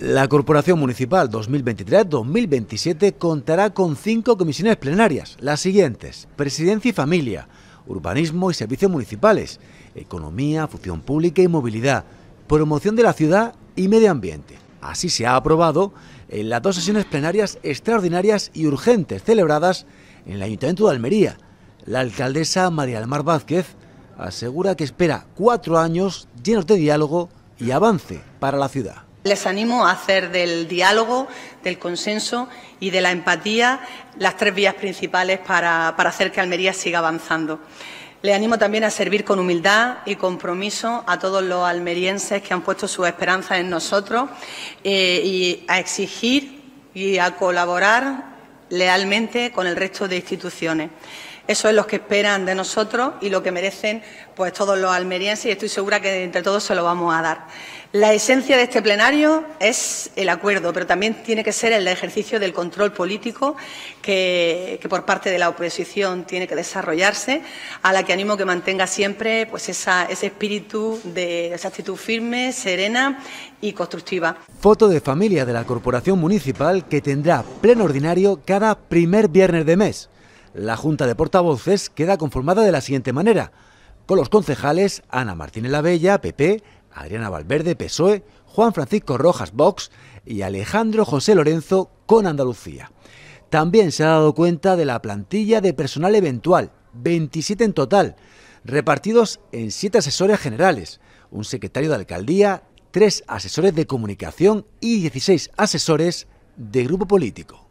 La Corporación Municipal 2023-2027 contará con cinco comisiones plenarias, las siguientes, Presidencia y Familia, Urbanismo y Servicios Municipales, Economía, Función Pública y Movilidad, Promoción de la Ciudad y Medio Ambiente. Así se ha aprobado en las dos sesiones plenarias extraordinarias y urgentes celebradas en el Ayuntamiento de Almería. La alcaldesa María Almar Vázquez asegura que espera cuatro años llenos de diálogo y avance para la ciudad. Les animo a hacer del diálogo, del consenso y de la empatía las tres vías principales para, hacer que Almería siga avanzando. Le animo también a servir con humildad y compromiso a todos los almerienses que han puesto sus esperanzas en nosotros eh, y a exigir y a colaborar lealmente con el resto de instituciones. Eso es lo que esperan de nosotros y lo que merecen pues todos los almerienses y estoy segura que entre todos se lo vamos a dar. La esencia de este plenario es el acuerdo, pero también tiene que ser el ejercicio del control político que, por parte de la oposición tiene que desarrollarse, a la que animo que mantenga siempre pues, ese espíritu de esa actitud firme, serena y constructiva. Foto de familia de la Corporación Municipal que tendrá pleno ordinario cada primer viernes de mes. La Junta de Portavoces queda conformada de la siguiente manera, con los concejales Ana Martínez La Bella, PP, Adriana Valverde, PSOE, Juan Francisco Rojas Vox y Alejandro José Lorenzo con Andalucía. También se ha dado cuenta de la plantilla de personal eventual, 27 en total, repartidos en siete asesores generales, un secretario de alcaldía, tres asesores de comunicación y 16 asesores de grupo político.